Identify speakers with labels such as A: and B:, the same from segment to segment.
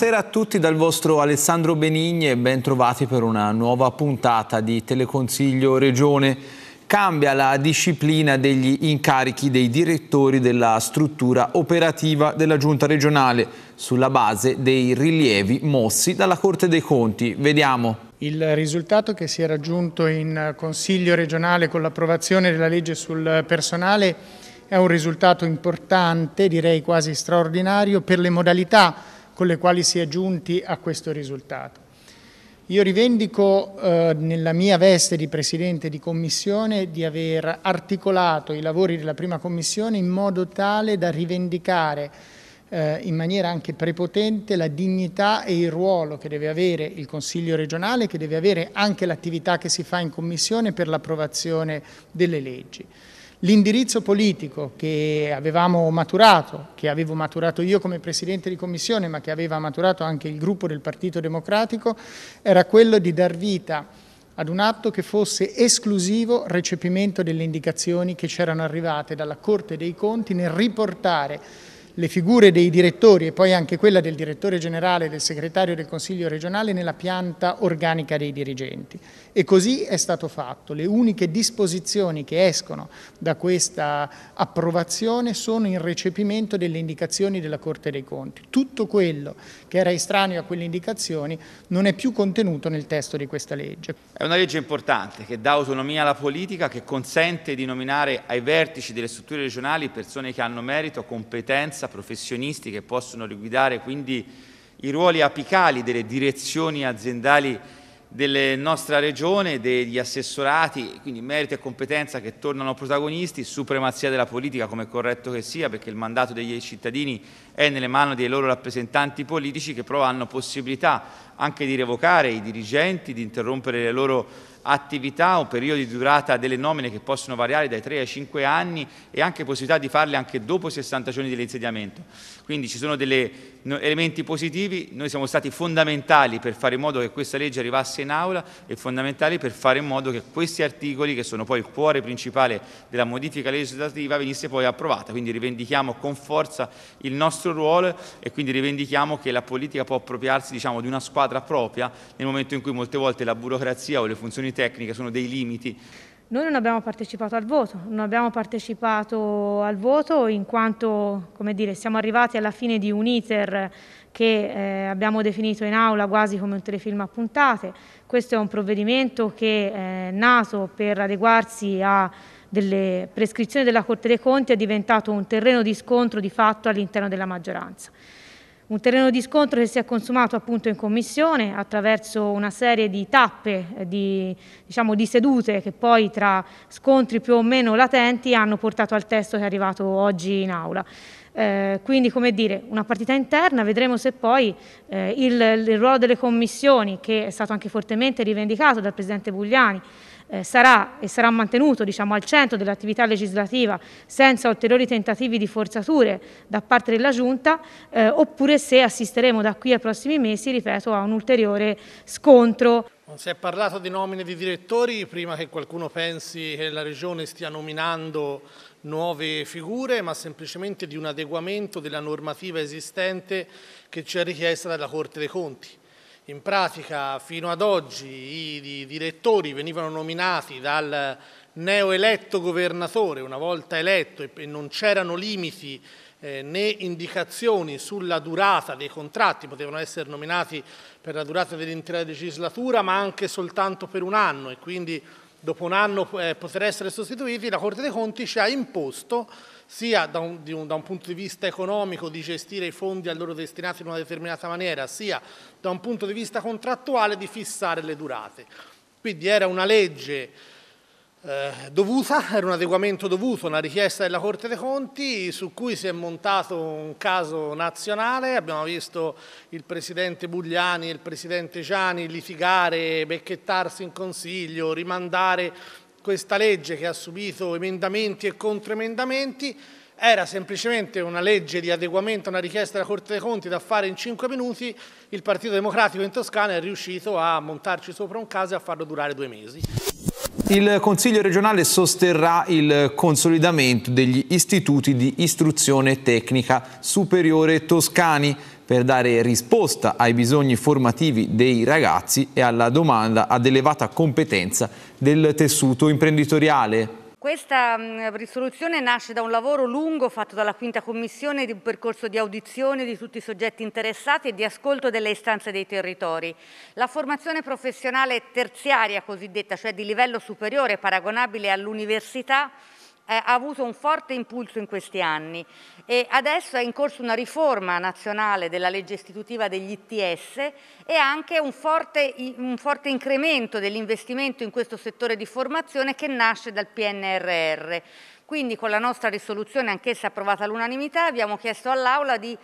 A: Buonasera a tutti dal vostro Alessandro Benigni e ben trovati per una nuova puntata di Teleconsiglio Regione. Cambia la disciplina degli incarichi dei direttori della struttura operativa della Giunta regionale sulla base dei rilievi mossi dalla Corte dei Conti. Vediamo.
B: Il risultato che si è raggiunto in Consiglio regionale con l'approvazione della legge sul personale è un risultato importante, direi quasi straordinario, per le modalità con le quali si è giunti a questo risultato. Io rivendico eh, nella mia veste di Presidente di Commissione di aver articolato i lavori della prima Commissione in modo tale da rivendicare eh, in maniera anche prepotente la dignità e il ruolo che deve avere il Consiglio regionale, che deve avere anche l'attività che si fa in Commissione per l'approvazione delle leggi. L'indirizzo politico che avevamo maturato, che avevo maturato io come Presidente di Commissione, ma che aveva maturato anche il gruppo del Partito Democratico, era quello di dar vita ad un atto che fosse esclusivo recepimento delle indicazioni che c'erano arrivate dalla Corte dei Conti nel riportare le figure dei direttori e poi anche quella del direttore generale e del segretario del Consiglio regionale nella pianta organica dei dirigenti. E così è stato fatto. Le uniche disposizioni che escono da questa approvazione sono in recepimento delle indicazioni della Corte dei Conti. Tutto quello che era estraneo a quelle indicazioni non è più contenuto nel testo di questa legge.
C: È una legge importante che dà autonomia alla politica, che consente di nominare ai vertici delle strutture regionali persone che hanno merito, competenza, professionisti che possono guidare quindi i ruoli apicali delle direzioni aziendali della nostra regione, degli assessorati, quindi merito e competenza che tornano protagonisti, supremazia della politica come è corretto che sia, perché il mandato dei cittadini è nelle mani dei loro rappresentanti politici che però hanno possibilità anche di revocare i dirigenti, di interrompere le loro attività, un periodo di durata delle nomine che possono variare dai 3 ai 5 anni e anche possibilità di farle anche dopo 60 giorni dell'insediamento. Quindi ci sono degli elementi positivi, noi siamo stati fondamentali per fare in modo che questa legge arrivasse in aula e fondamentali per fare in modo che questi articoli, che sono poi il cuore principale della modifica legislativa, venisse poi approvata. Quindi rivendichiamo con forza il nostro ruolo e quindi rivendichiamo che la politica può appropriarsi diciamo, di una squadra propria nel momento in cui molte volte la burocrazia o le funzioni tecniche, sono dei limiti.
D: Noi non abbiamo partecipato al voto, non abbiamo partecipato al voto in quanto dire, siamo arrivati alla fine di un iter che eh, abbiamo definito in aula quasi come un telefilm a puntate. Questo è un provvedimento che eh, è nato per adeguarsi a delle prescrizioni della Corte dei Conti, è diventato un terreno di scontro di fatto all'interno della maggioranza. Un terreno di scontro che si è consumato appunto in commissione attraverso una serie di tappe, eh, di, diciamo, di sedute che poi tra scontri più o meno latenti hanno portato al testo che è arrivato oggi in aula. Eh, quindi, come dire, una partita interna, vedremo se poi eh, il, il ruolo delle commissioni, che è stato anche fortemente rivendicato dal Presidente Bugliani, eh, sarà e sarà mantenuto diciamo, al centro dell'attività legislativa senza ulteriori tentativi di forzature da parte della Giunta eh, oppure se assisteremo da qui ai prossimi mesi, ripeto, a un ulteriore scontro.
E: Non si è parlato di nomine di direttori, prima che qualcuno pensi che la Regione stia nominando nuove figure, ma semplicemente di un adeguamento della normativa esistente che ci è richiesta dalla Corte dei Conti. In pratica fino ad oggi i direttori venivano nominati dal neoeletto governatore, una volta eletto e non c'erano limiti eh, né indicazioni sulla durata dei contratti, potevano essere nominati per la durata dell'intera legislatura ma anche soltanto per un anno e quindi dopo un anno eh, poter essere sostituiti, la Corte dei Conti ci ha imposto sia da un, un, da un, punto di vista economico di gestire i fondi a loro destinati in una determinata maniera, sia da un punto di vista contrattuale di fissare le durate. Quindi era una legge eh, dovuta, era un adeguamento dovuto, una richiesta della Corte dei Conti su cui si è montato un caso nazionale, abbiamo visto il Presidente Bugliani e il Presidente Gianni litigare, becchettarsi in Consiglio, rimandare questa legge che ha subito emendamenti e controemendamenti era semplicemente una legge di adeguamento a una richiesta della Corte dei Conti da fare in cinque minuti, il Partito Democratico in Toscana è riuscito a montarci sopra un caso e a farlo durare due mesi.
A: Il Consiglio regionale sosterrà il consolidamento degli istituti di istruzione tecnica superiore toscani per dare risposta ai bisogni formativi dei ragazzi e alla domanda ad elevata competenza del tessuto imprenditoriale.
F: Questa mm, risoluzione nasce da un lavoro lungo fatto dalla quinta commissione di un percorso di audizione di tutti i soggetti interessati e di ascolto delle istanze dei territori. La formazione professionale terziaria cosiddetta, cioè di livello superiore paragonabile all'università, eh, ha avuto un forte impulso in questi anni e adesso è in corso una riforma nazionale della legge istitutiva degli ITS e anche un forte, un forte incremento dell'investimento in questo settore di formazione che nasce dal PNRR. Quindi con la nostra risoluzione, anch'essa approvata all'unanimità, abbiamo chiesto all'Aula di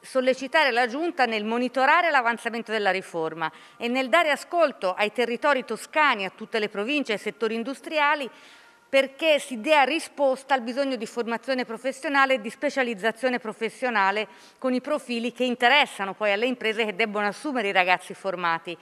F: sollecitare la Giunta nel monitorare l'avanzamento della riforma e nel dare ascolto ai territori toscani, a tutte le province e ai settori industriali perché si dia risposta al bisogno di formazione professionale e di specializzazione professionale con i profili che interessano poi alle imprese che debbono assumere i ragazzi formati.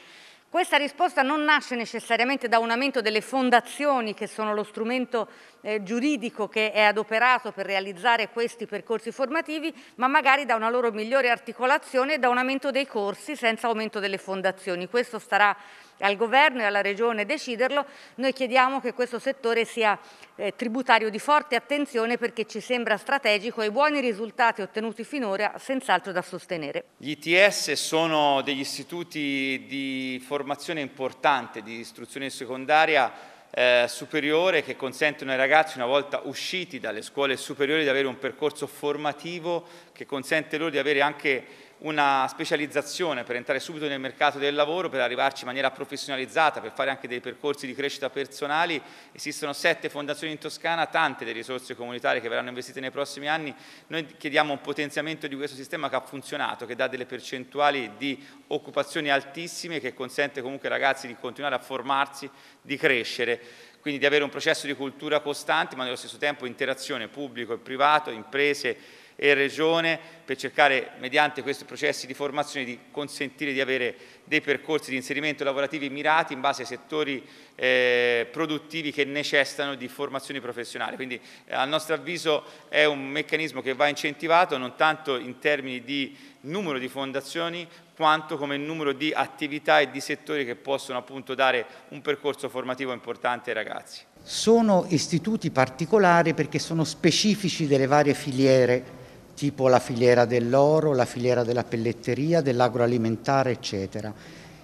F: Questa risposta non nasce necessariamente da un aumento delle fondazioni che sono lo strumento eh, giuridico che è adoperato per realizzare questi percorsi formativi, ma magari da una loro migliore articolazione e da un aumento dei corsi senza aumento delle fondazioni. Questo starà al governo e alla regione deciderlo, noi chiediamo che questo settore sia eh, tributario di forte attenzione perché ci sembra strategico e i buoni risultati ottenuti finora senz'altro da sostenere.
C: Gli ITS sono degli istituti di formazione importante, di istruzione secondaria eh, superiore che consentono ai ragazzi una volta usciti dalle scuole superiori di avere un percorso formativo che consente loro di avere anche una specializzazione per entrare subito nel mercato del lavoro, per arrivarci in maniera professionalizzata, per fare anche dei percorsi di crescita personali. Esistono sette fondazioni in Toscana, tante delle risorse comunitarie che verranno investite nei prossimi anni. Noi chiediamo un potenziamento di questo sistema che ha funzionato, che dà delle percentuali di occupazioni altissime, che consente comunque ai ragazzi di continuare a formarsi, di crescere quindi di avere un processo di cultura costante ma nello stesso tempo interazione pubblico e privato, imprese e Regione per cercare, mediante questi processi di formazione, di consentire di avere dei percorsi di inserimento lavorativi mirati in base ai settori eh, produttivi che necessitano di formazione professionale. Quindi eh, a nostro avviso è un meccanismo che va incentivato non tanto in termini di numero di fondazioni quanto come numero di attività e di settori che possono appunto dare un percorso formativo importante ai ragazzi.
G: Sono istituti particolari perché sono specifici delle varie filiere tipo la filiera dell'oro, la filiera della pelletteria, dell'agroalimentare, eccetera.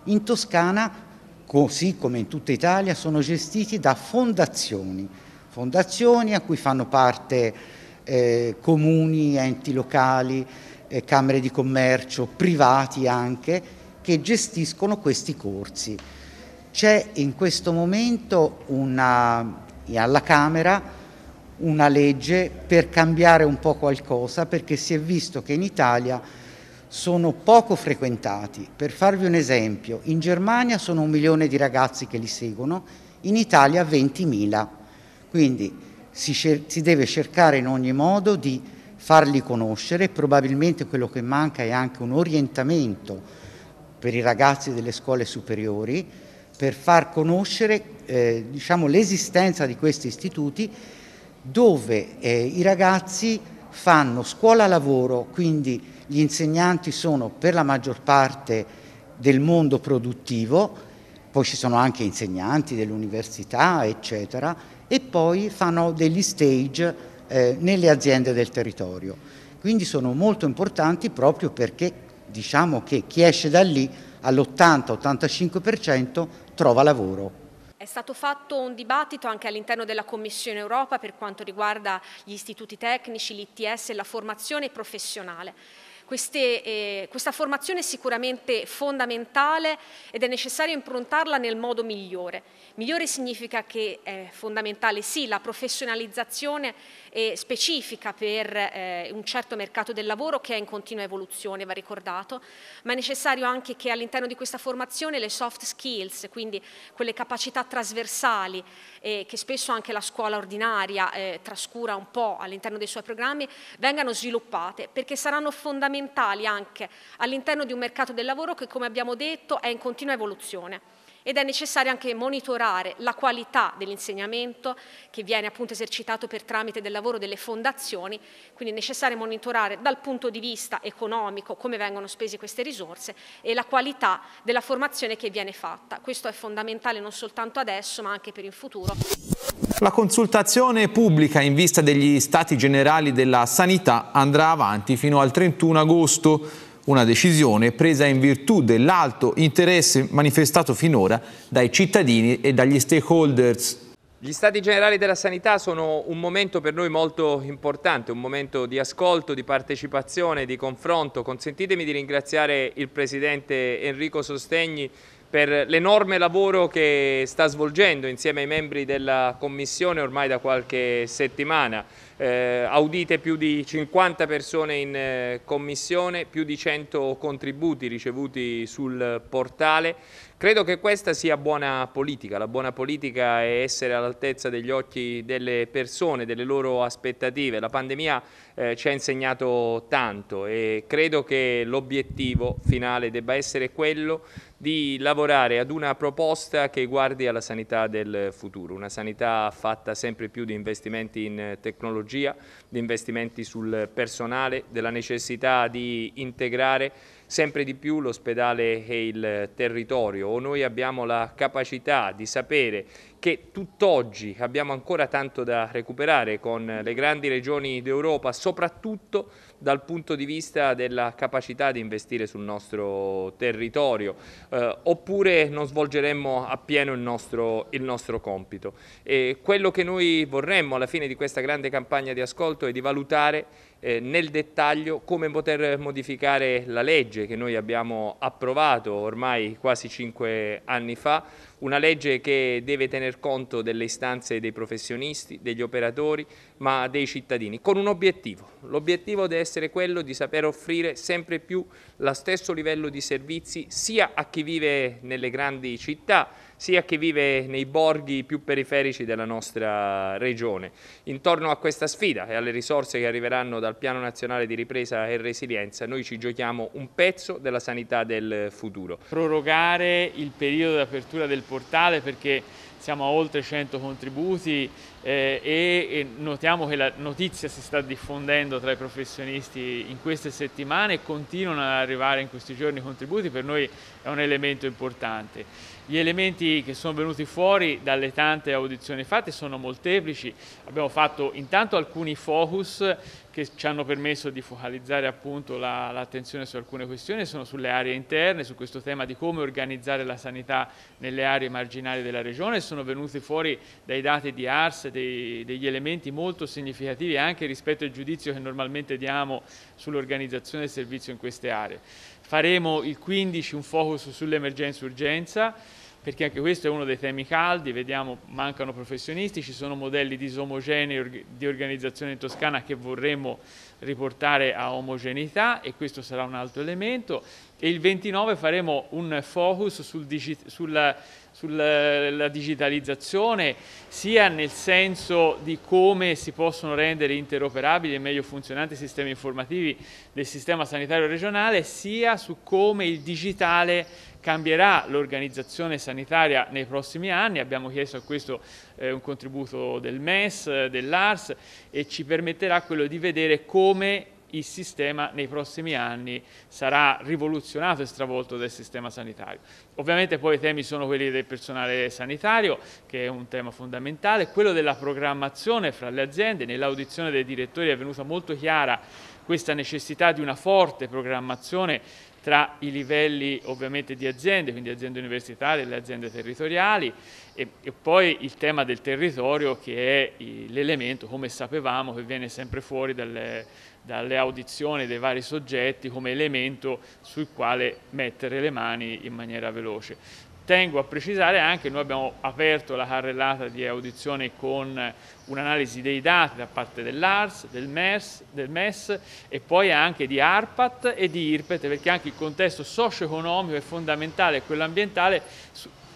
G: In Toscana, così come in tutta Italia, sono gestiti da fondazioni, fondazioni a cui fanno parte eh, comuni, enti locali, eh, camere di commercio, privati anche, che gestiscono questi corsi. C'è in questo momento una, alla Camera una legge per cambiare un po' qualcosa perché si è visto che in Italia sono poco frequentati. Per farvi un esempio, in Germania sono un milione di ragazzi che li seguono, in Italia 20.000. Quindi si, si, deve cercare in ogni modo di farli conoscere, probabilmente quello che manca è anche un orientamento per i ragazzi delle scuole superiori per far conoscere eh, diciamo, l'esistenza di questi istituti dove eh, i ragazzi fanno scuola-lavoro, quindi gli insegnanti sono per la maggior parte del mondo produttivo, poi ci sono anche insegnanti dell'università, eccetera, e poi fanno degli stage eh, nelle aziende del territorio. Quindi sono molto importanti proprio perché diciamo che chi esce da lì all'80-85% trova lavoro.
H: È stato fatto un dibattito anche all'interno della Commissione Europa per quanto riguarda gli istituti tecnici, l'ITS e la formazione professionale. Queste, eh, questa formazione è sicuramente fondamentale ed è necessario improntarla nel modo migliore. Migliore significa che è fondamentale sì la professionalizzazione eh, specifica per eh, un certo mercato del lavoro che è in continua evoluzione, va ricordato, ma è necessario anche che all'interno di questa formazione le soft skills, quindi quelle capacità trasversali eh, che spesso anche la scuola ordinaria eh, trascura un po' all'interno dei suoi programmi, vengano sviluppate perché saranno fondamentali fondamentali anche all'interno di un mercato del lavoro che, come abbiamo detto, è in continua evoluzione ed è necessario anche monitorare la qualità dell'insegnamento che viene appunto esercitato per tramite del lavoro delle fondazioni, quindi è necessario monitorare dal punto di vista economico come vengono spese queste risorse e la qualità della formazione che viene fatta. Questo è fondamentale non soltanto adesso ma anche per il futuro.
A: La consultazione pubblica in vista degli stati generali della sanità andrà avanti fino al 31 agosto una decisione presa in virtù dell'alto interesse manifestato finora dai cittadini e dagli stakeholders
I: gli stati generali della sanità sono un momento per noi molto importante, un momento di ascolto, di partecipazione, di confronto. Consentitemi di ringraziare il Presidente Enrico Sostegni per l'enorme lavoro che sta svolgendo insieme ai membri della Commissione ormai da qualche settimana eh, audite più di 50 persone in eh, commissione, più di 100 contributi ricevuti sul portale. Credo che questa sia buona politica, la buona politica è essere all'altezza degli occhi delle persone, delle loro aspettative. La pandemia eh, ci ha insegnato tanto e credo che l'obiettivo finale debba essere quello di lavorare ad una proposta che guardi alla sanità del futuro, una sanità fatta sempre più di investimenti in tecnologia tecnologia, di investimenti sul personale, della necessità di integrare sempre di più l'ospedale e il territorio o noi abbiamo la capacità di sapere che tutt'oggi abbiamo ancora tanto da recuperare con le grandi regioni d'Europa, soprattutto dal punto di vista della capacità di investire sul nostro territorio, eh, oppure non svolgeremmo appieno il nostro, il nostro compito. E quello che noi vorremmo alla fine di questa grande campagna di ascolto è di valutare eh, nel dettaglio come poter modificare la legge che noi abbiamo approvato ormai quasi cinque anni fa una legge che deve tener conto delle istanze dei professionisti, degli operatori, ma dei cittadini, con un obiettivo. L'obiettivo deve essere quello di saper offrire sempre più lo stesso livello di servizi sia a chi vive nelle grandi città, sia a chi vive nei borghi più periferici della nostra regione. Intorno a questa sfida e alle risorse che arriveranno dal Piano Nazionale di Ripresa e Resilienza, noi ci giochiamo un pezzo della sanità del futuro. Prorogare
J: il periodo d'apertura del portale perché siamo a oltre 100 contributi eh, e, notiamo che la notizia si sta diffondendo tra i professionisti in queste settimane e continuano ad arrivare in questi giorni i contributi, per noi è un elemento importante. Gli elementi che sono venuti fuori dalle tante audizioni fatte sono molteplici. Abbiamo fatto intanto alcuni focus che ci hanno permesso di focalizzare appunto l'attenzione su alcune questioni, sono sulle aree interne, su questo tema di come organizzare la sanità nelle aree marginali della regione, sono venuti fuori dai dati di ARS dei, degli elementi molto significativi anche rispetto al giudizio che normalmente diamo sull'organizzazione del servizio in queste aree. Faremo il 15 un focus sull'emergenza-urgenza, perché anche questo è uno dei temi caldi, vediamo mancano professionisti, ci sono modelli disomogenei di organizzazione in Toscana che vorremmo riportare a omogeneità e questo sarà un altro elemento e il 29 faremo un focus sul, sul, sulla digitalizzazione, sia nel senso di come si possono rendere interoperabili e meglio funzionanti i sistemi informativi del sistema sanitario regionale, sia su come il digitale cambierà l'organizzazione sanitaria nei prossimi anni. Abbiamo chiesto a questo eh, un contributo del MES, eh, dell'ARS e ci permetterà quello di vedere come il sistema nei prossimi anni sarà rivoluzionato e stravolto del sistema sanitario. Ovviamente poi i temi sono quelli del personale sanitario, che è un tema fondamentale, quello della programmazione fra le aziende, nell'audizione dei direttori è venuta molto chiara questa necessità di una forte programmazione tra i livelli ovviamente di aziende, quindi aziende universitarie e le aziende territoriali e, e, poi il tema del territorio che è l'elemento, come sapevamo, che viene sempre fuori dalle, dalle audizioni dei vari soggetti come elemento sul quale mettere le mani in maniera veloce. Tengo a precisare anche, che noi abbiamo aperto la carrellata di audizione con un'analisi dei dati da parte dell'ARS, del MES, del MES e poi anche di ARPAT e di IRPET perché anche il contesto socio-economico è fondamentale quello ambientale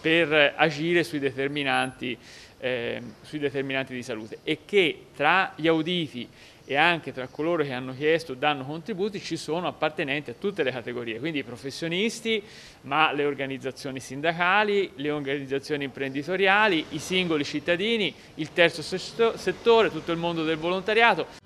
J: per agire sui determinanti, eh, sui determinanti di salute e che tra gli auditi e anche tra coloro che hanno chiesto o danno contributi ci sono appartenenti a tutte le categorie, quindi i professionisti, ma le organizzazioni sindacali, le organizzazioni imprenditoriali, i singoli cittadini, il terzo settore, tutto il mondo del volontariato.